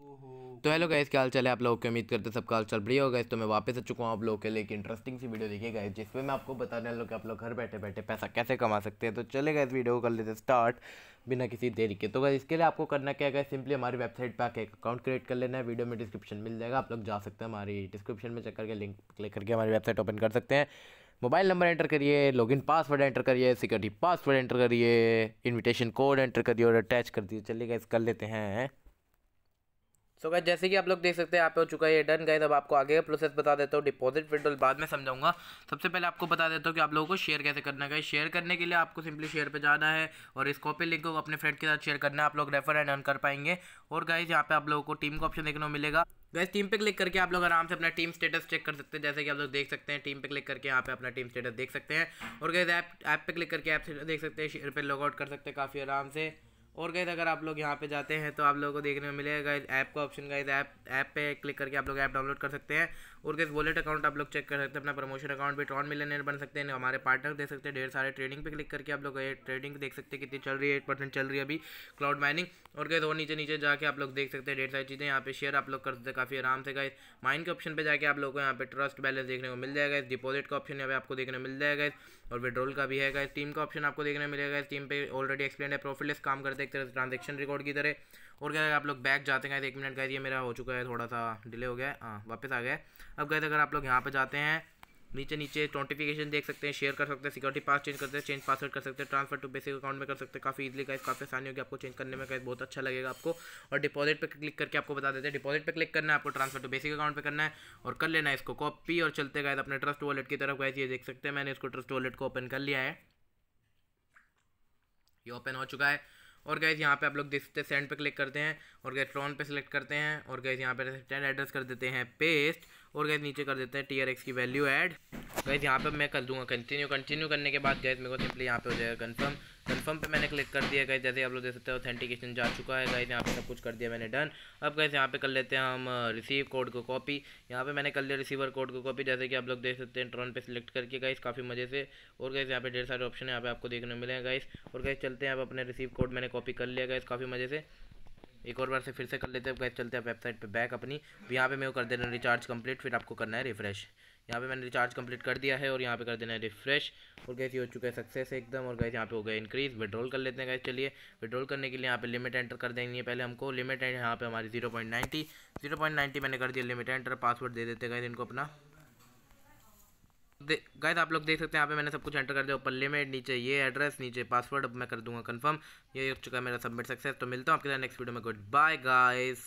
तो hello guys क्या हाल चाल है आप लोग की उम्मीद करते सबका हाल चाल बढ़िया होगा इस तो मैं वापस आ चुका हूँ आप लोगों के लिए एक इंटरेस्टिंग सी वीडियो देखिए गाइस जिसमें मैं आपको बताने लगा कि आप लोग घर बैठे बैठे पैसा कैसे कमा सकते हैं तो चलेगा इस वीडियो को कर लेते स्टार्ट बिना किसी देरी के तो इसके लिए आपको करना क्या है सिंपली हमारी वेबसाइट पर आके एक अकाउंट क्रिएट कर लेना है वीडियो में डिस्क्रिप्शन मिल जाएगा आप लोग जा सकते हैं हमारी डिस्क्रिप्शन में चेक करके लिंक क्लिक करके हमारी वेबसाइट ओपन कर सकते हैं मोबाइल नंबर एंटर करिए लॉगिन पासवर्ड एंटर करिए सिक्योरिटी पासवर्ड एंटर करिए इन्विटेशन कोड एंटर करिए और अटैच कर दिए चलिए गाइस कर लेते हैं सो so गाइज जैसे कि आप लोग देख सकते हैं यहाँ पे हो चुका है ये डन गाइज अब आपको आगे का प्रोसेस बता देता हूँ डिपॉजिट विड्रॉल बाद में समझाऊंगा सबसे पहले आपको बता देता हूँ कि आप लोगों को शेयर कैसे करना है शेयर करने के लिए आपको सिंपली शेयर पे जाना है और इस कॉपी लिंक को अपने फ्रेंड के साथ शेयर करना है आप लोग रेफर एंड अर्न कर पाएंगे और गाइज यहाँ पे आप लोगों को टीम का ऑप्शन देखने को मिलेगा गैस टीम पे क्लिक करके आप लोग आराम से अपना टीम स्टेटस चेक कर सकते हैं जैसे कि आप लोग देख सकते हैं टीम पे क्लिक करके यहाँ पे अपना टीम स्टेटस देख सकते हैं और गैस ऐप ऐप पे क्लिक करके ऐप देख सकते हैं शेयर पे लॉग आउट कर सकते हैं काफ़ी आराम से और गए अगर आप लोग यहाँ पे जाते हैं तो आप लोगों को देखने में मिलेगा ऐप का ऑप्शन गए ऐप ऐप पे क्लिक करके आप लोग ऐप डाउनलोड कर सकते हैं और गए वॉलेट अकाउंट आप लोग चेक कर सकते हैं अपना प्रमोशन अकाउंट भी ट्रॉन मिलने बन सकते हैं हमारे पार्टनर देख सकते हैं ढेर सारे ट्रेडिंग पे क्लिक करके आप लोग ट्रेडिंग देख सकते हैं कितनी चल रही है एट परसेंट चल रही है अभी क्लाउड माइनिंग और गए और नीचे नीचे जाके आप लोग देख सकते हैं ढेर सारी चीज़ें यहाँ पे शेयर आप लोग कर सकते हैं काफ़ी आराम से गए माइन के ऑप्शन पर जाकर आप लोग को यहाँ पे ट्रस्ट बैलेंस देखने को मिल जाएगा इस डिपोजिट का ऑप्शन यहाँ पे आपको देखने मिल जाएगा और विड्रोल का भी है टीम का ऑप्शन आपको देखने मिलेगा टीम पर ऑलरेडी एक्सप्लेन है प्रॉफिटलेस काम करते एक तरह से ट्रांजेक्शन रिकॉर्ड की तरह और क्या आप लोग बैक जाते हैं एक मिनट का ये मेरा हो चुका है थोड़ा सा डिले हो गया हाँ वापस आ गया अब गए अगर आप लोग यहाँ पर जाते हैं नीचे नीचे नोटिफिकेशन देख सकते हैं शेयर कर सकते हैं सिक्योरिटी पास चेंज करते हैं चेंज पासवर्ड कर सकते हैं ट्रांसफर टू बेसिक अकाउंट में कर सकते हैं काफ़ी इजीली गाइस काफ़ी आसानी होगी आपको चेंज करने में गाइस बहुत अच्छा लगेगा आपको और डिपॉजिट पे क्लिक करके आपको बता देते हैं डिपॉजिट पे क्लिक करना है आपको ट्रांसफर टू बेसिक अकाउंट पर करना है और कर लेना है इसको कॉपी और चलते गए अपने ट्रस्ट वॉलेट की तरफ गए ये देख सकते हैं मैंने इसको ट्रस्ट वॉलेट को ओपन कर लिया है ये ओपन हो चुका है और गैस यहाँ पे आप लोग देख सकते हैं सेंड पे क्लिक करते हैं और गैस ट्रॉन पे सिलेक्ट करते हैं और गैस यहाँ पे रेसिस्टेंट एड्रेस कर देते हैं पेस्ट और गैस नीचे कर देते हैं टी आर एक्स की वैल्यू ऐड गैस यहाँ पे मैं कर दूंगा कंटिन्यू कंटिन्यू करने के बाद गैस मेरे को सिंपली यहाँ पे हो जाएगा कन्फर्म कन्फर्म पे मैंने क्लिक कर दिया गई जैसे आप लोग देख सकते हो ऑथेंटिकेशन जा चुका है गाइज यहाँ पे सब कुछ कर दिया मैंने डन अब गैस यहाँ पे कर लेते हैं हम रिसीव uh, कोड को कॉपी यहाँ पे मैंने कर लिया रिसीवर कोड को कॉपी जैसे कि आप लोग देख सकते हैं ट्रॉन पे सिलेक्ट करके गाइस काफ़ी मज़े से और गैस यहाँ पे ढेर सारे ऑप्शन यहाँ पे आपको देखने मिले हैं गाइस और गैस चलते हैं आप अपने रिसीव कोड मैंने कॉपी कर लिया गाइस काफ़ी मज़े से एक और बार से फिर से कर लेते हैं गैस चलते हैं वेबसाइट पे बैक अपनी यहाँ पे मैं कर देना रिचार्ज कंप्लीट फिर आपको करना है रिफ्रेश यहाँ पे मैंने रिचार्ज कंप्लीट कर दिया है और यहाँ पे कर देना है रिफ्रेश और गैस ये हो चुका है सक्सेस एकदम और गैस यहाँ पे हो गया इंक्रीज विड्रॉल कर लेते हैं गैस चलिए विड्रॉल करने के लिए यहाँ पे लिमिट एंटर कर देंगे पहले हमको लिमिट एंड यहाँ पे हमारी zero point ninety zero point मैंने कर दिया लिमिट एंटर पासवर्ड दे देते गए इनको अपना गाय आप लोग देख सकते हैं यहाँ पे मैंने सब कुछ एंटर कर दिया पल्ले में नीचे ये एड्रेस नीचे पासवर्ड अब मैं कर दूंगा कंफर्म ये हो चुका है मेरा सबमिट सक्सेस तो मिलता हूँ आपके साथ नेक्स्ट वीडियो में गुड बाय गाइस